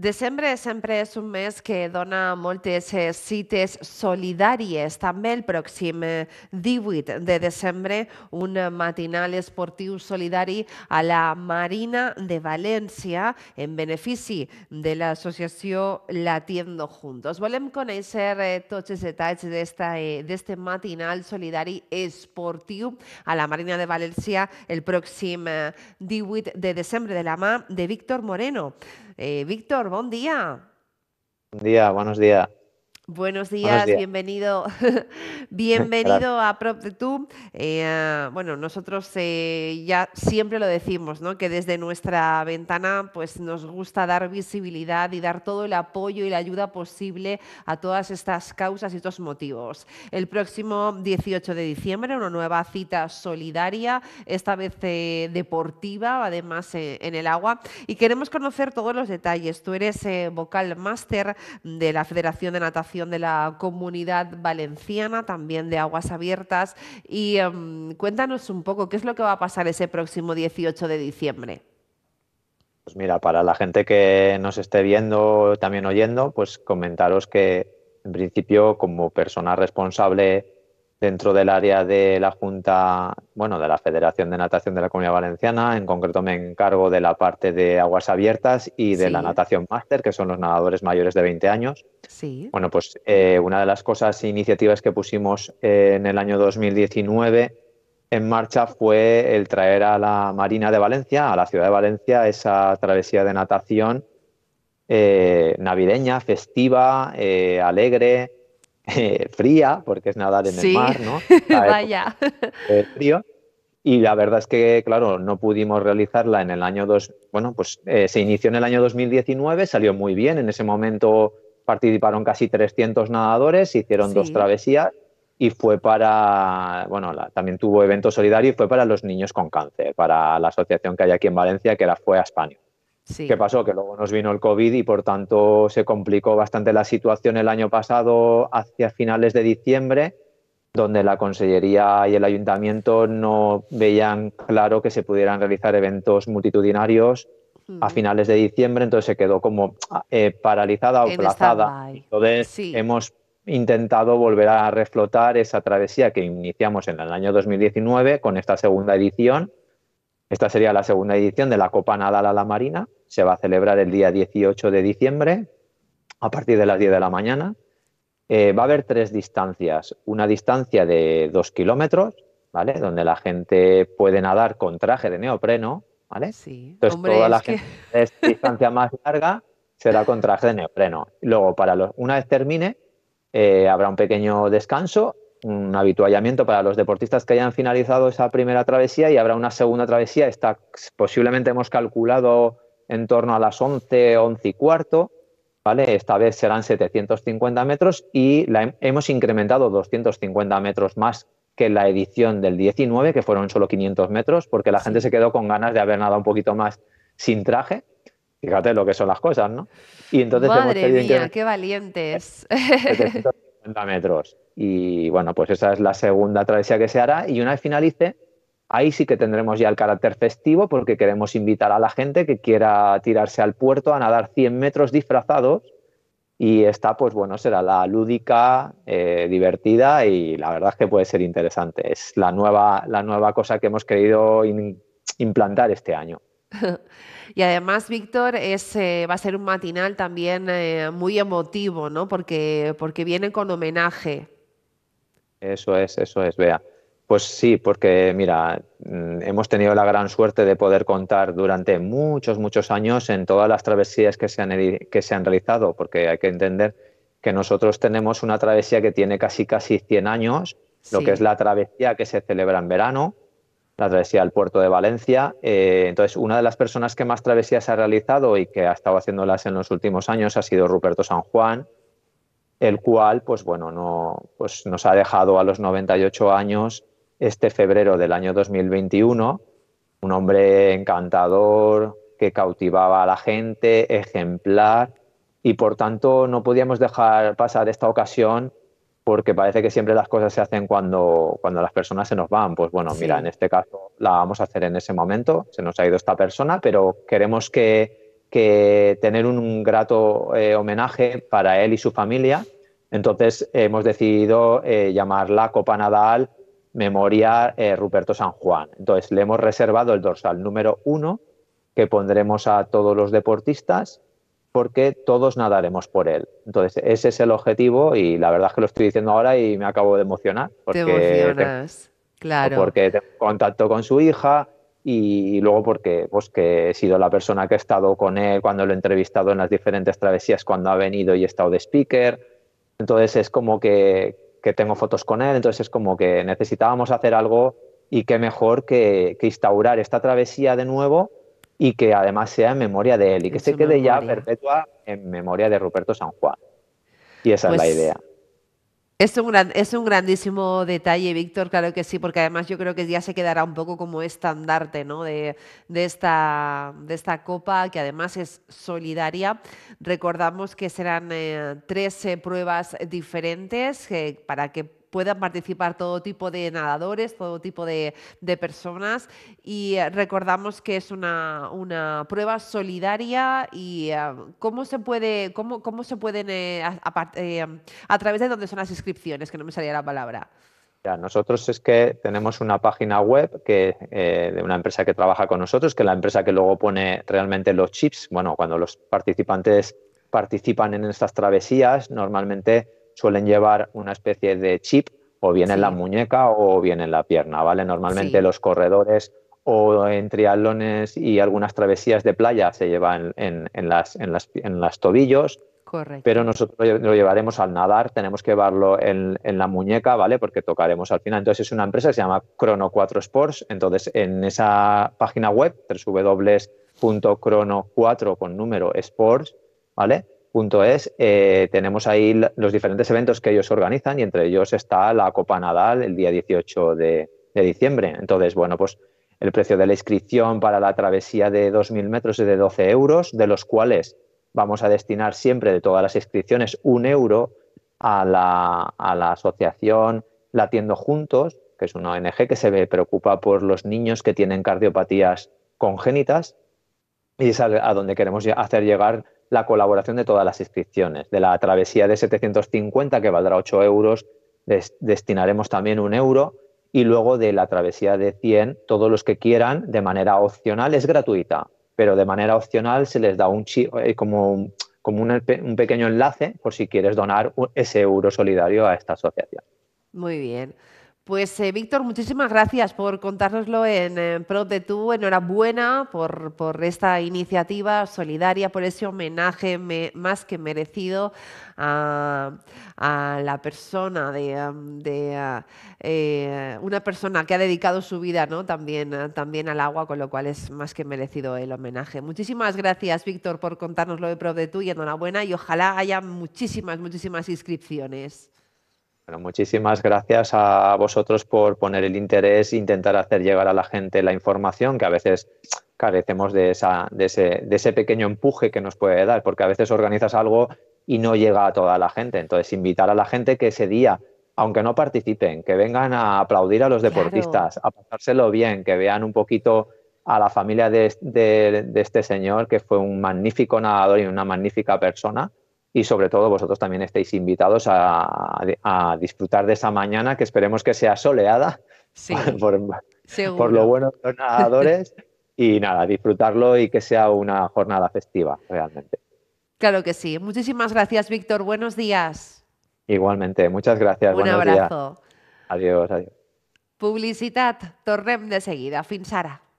Desembre sempre és un mes que dona moltes eh, cites solidàries. També el pròxim 18 eh, de desembre, un matinal esportiu solidari a la Marina de València en benefici de l'associació Latiendo Juntos. Volem conèixer eh, tots els detalls d'aquest matinal solidari esportiu a la Marina de València el pròxim 18 de desembre de la mà de Víctor Moreno. Eh, Víctor, buen día. Buen día, buenos días. Buenos días, bienvenido, bienvenido a Prop eh, ah, bueno, nosotros eh, ya siempre lo decimos, ¿no? Que desde nuestra ventana, pues nos gusta dar visibilidad y dar todo el apoyo y la ayuda posible a todas estas causas y estos motivos. El próximo 18 de diciembre, una nueva cita solidaria, esta vez eh, deportiva, además en el agua, y queremos conocer todos los detalles. Tú eres vocal máster de la Federación de Natación de la Comunidad Valenciana, también de Aguas Abiertas. Y em, cuéntanos un poco qué es lo que va a pasar ese próximo 18 de diciembre. Pues mira, para la gente que nos esté viendo, también oyendo, pues comentaros que en principio como persona responsable dentro del área de la Junta, bueno, de la Federación de Natación de la Comunidad Valenciana. En concreto me encargo de la parte de aguas abiertas y de la natación máster, que son los nadadores mayores de 20 años. Sí. Bueno, pues eh, una de las cosas, e iniciativas que pusimos eh, en el año 2019 en marcha fue el traer a la Marina de Valencia, a la ciudad de Valencia, esa travesía de natación eh, navideña, festiva, alegre, eh, fría, porque es nadar en el mar, ¿no? Vaya. frío. Y la verdad es que, claro, no pudimos realizarla en el año 2. Bueno, pues eh, se inició en el año 2019, salió muy bien. En ese momento participaron casi 300 nadadores, hicieron dos travesías y fue para, bueno, también tuvo evento solidario y fue para los niños con cáncer, para la asociación que hay aquí en Valencia, que era Fue a España. ¿Qué pasó? Que luego nos vino el COVID y por tanto se complicó bastante la situación el año pasado hacia finales de diciembre, donde la Consellería y el Ayuntamiento no veían claro que se pudieran realizar eventos multitudinarios a finales de diciembre, entonces se quedó como ah, eh, paralizada o plazada. Entonces hemos intentado volver a reflotar esa travesía que iniciamos en el año 2019 con esta segunda edición. Esta sería la segunda edición de la Copa Nadal a la Marina, se va a celebrar el día 18 de diciembre a partir de las 10 de la mañana. Eh, va a haber tres distancias. Una distancia de dos kilómetros, ¿vale? Donde la gente puede nadar con traje de neopreno, ¿vale? Sí. Entonces toda la gente es distancia más larga será con traje de neopreno. Luego, para una vez termine, eh, habrá un pequeño descanso, un habituallamiento para los deportistas que hayan finalizado esa primera travesía y habrá una segunda travesía. Está, pues, posiblemente hemos calculado en torno a las 11, 11 y cuarto, ¿vale? Esta vez serán 750 metros y la hemos incrementado 250 metros más que la edición del 19, que fueron solo 500 metros, porque la gente se quedó con ganas de haber nadado un poquito más sin traje. Fíjate lo que son las cosas, ¿no? Y entonces Madre mía, qué valientes. 750 metros. Y bueno, pues esa es la segunda travesía que se hará. Y una vez finalice, Ahí sí que tendremos ya el carácter festivo porque queremos invitar a la gente que quiera tirarse al puerto a nadar 100 metros disfrazados y esta pues bueno será la lúdica, eh, divertida y la verdad es que puede ser interesante. Es la nueva, la nueva cosa que hemos querido implantar este año. Y además, Víctor, eh, va a ser un matinal también eh, muy emotivo, ¿no? Porque, porque viene con homenaje. Eso es, eso es, vea. Pues sí, porque mira, mm, hemos tenido la gran suerte de poder contar durante muchos, muchos años en todas las travesías que se han, que se han realizado, porque hay que entender que nosotros tenemos una travesía que tiene casi, casi 100 años, lo que es la travesía que se celebra en verano, la travesía al puerto de Valencia. Eh, entonces, una de las personas que más travesías ha realizado y que ha estado haciéndolas en los últimos años ha sido Ruperto San Juan, el cual, pues bueno, no, pues nos ha dejado a los 98 años este febrero del año 2021, un hombre encantador que cautivaba a la gente, ejemplar, y por tanto no podíamos dejar pasar esta ocasión porque parece que siempre las cosas se hacen cuando, cuando las personas se nos van. Pues bueno, mira, en este caso la vamos a hacer en ese momento, se nos ha ido esta persona, pero queremos que, tener un grato eh, homenaje para él y su familia. Entonces hemos decidido eh, llamarla Copa Nadal memoria eh, Ruperto San Juan. Entonces, le hemos reservado el dorsal número uno, que pondremos a todos los deportistas, porque todos nadaremos por él. Entonces, ese es el objetivo y la verdad es que lo estoy diciendo ahora y me acabo de emocionar. Porque te emocionas, claro. Porque tengo contacto con su hija y luego porque pues, que he sido la persona que he estado con él cuando lo he entrevistado en las diferentes travesías, cuando ha venido y he estado de speaker. Entonces, es como que, que tengo fotos con él, entonces es como que necesitábamos hacer algo y qué mejor que, instaurar esta travesía de nuevo y que además sea en memoria de él y que se quede ya perpetua en memoria de Ruperto San Juan. Y esa es la pues idea. Es un, es un grandísimo detalle, Víctor, claro que sí, porque además yo creo que ya se quedará un poco como estandarte ¿no? de, esta, de esta copa, que además es solidaria. Recordamos que serán 13 eh, pruebas diferentes eh, para que puedan participar todo tipo de nadadores, todo tipo de, personas y eh, recordamos que es una, prueba solidaria y eh, cómo se puede, cómo, se pueden eh, a, través de dónde son las inscripciones, que no me salía la palabra. nosotros es que tenemos una página web que, de una empresa que trabaja con nosotros, que es la empresa que luego pone realmente los chips. Bueno, cuando los participantes participan en estas travesías, normalmente suelen llevar una especie de chip o bien en la muñeca o bien en la pierna, ¿vale? Normalmente los corredores o en triatlones y algunas travesías de playa se llevan en, las, en, las, tobillos. Correcto. Pero nosotros lo llevaremos al nadar, tenemos que llevarlo en, en, la muñeca, ¿vale? Porque tocaremos al final. Entonces es una empresa que se llama Chrono4 Sports. Entonces en esa página web, wwwcrono 4 con número sports, ¿vale? punto .es, eh, tenemos ahí los diferentes eventos que ellos organizan y entre ellos está la Copa Nadal el día 18 de, diciembre. Entonces, bueno, pues el precio de la inscripción para la travesía de 2.000 metros es de 12 euros, de los cuales vamos a destinar siempre de todas las inscripciones un euro a la, a la asociación Latiendo Juntos, que es una ONG que se preocupa por los niños que tienen cardiopatías congénitas y es a donde queremos hacer llegar la colaboración de todas las inscripciones. De la travesía de 750, que valdrá 8 euros, destinaremos también un euro. Y luego de la travesía de 100, todos los que quieran, de manera opcional, es gratuita, pero de manera opcional se les da un eh, como, como un pequeño enlace por si quieres donar ese euro solidario a esta asociación. Muy bien. Pues eh, Víctor, muchísimas gracias por contárnoslo en, eh, en Pro de Tú. Enhorabuena por, esta iniciativa solidaria, por ese homenaje más que merecido a, la persona de, eh, una persona que ha dedicado su vida ¿no? también, también al agua, con lo cual es más que merecido el homenaje. Muchísimas gracias, Víctor, por contárnoslo de Pro de Tú y enhorabuena y ojalá haya muchísimas, muchísimas inscripciones muchísimas gracias a vosotros por poner el interés, e intentar hacer llegar a la gente la información, que a veces carecemos de, esa, de, ese, pequeño empuje que nos puede dar, porque a veces organizas algo y no llega a toda la gente. Entonces, invitar a la gente que ese día, aunque no participen, que vengan a aplaudir a los deportistas, a pasárselo bien, que vean un poquito a la familia de, este señor, que fue un magnífico nadador y una magnífica persona, y sobre todo vosotros también estáis invitados a, disfrutar de esa mañana que esperemos que sea soleada por, por, lo bueno de nadadores y nada, disfrutarlo y que sea una jornada festiva realmente. Claro que sí. Muchísimas gracias, Víctor. Buenos días. Igualmente, muchas gracias. Un abrazo. Adiós, adiós. Publicidad, torrem de seguida. Fins ara.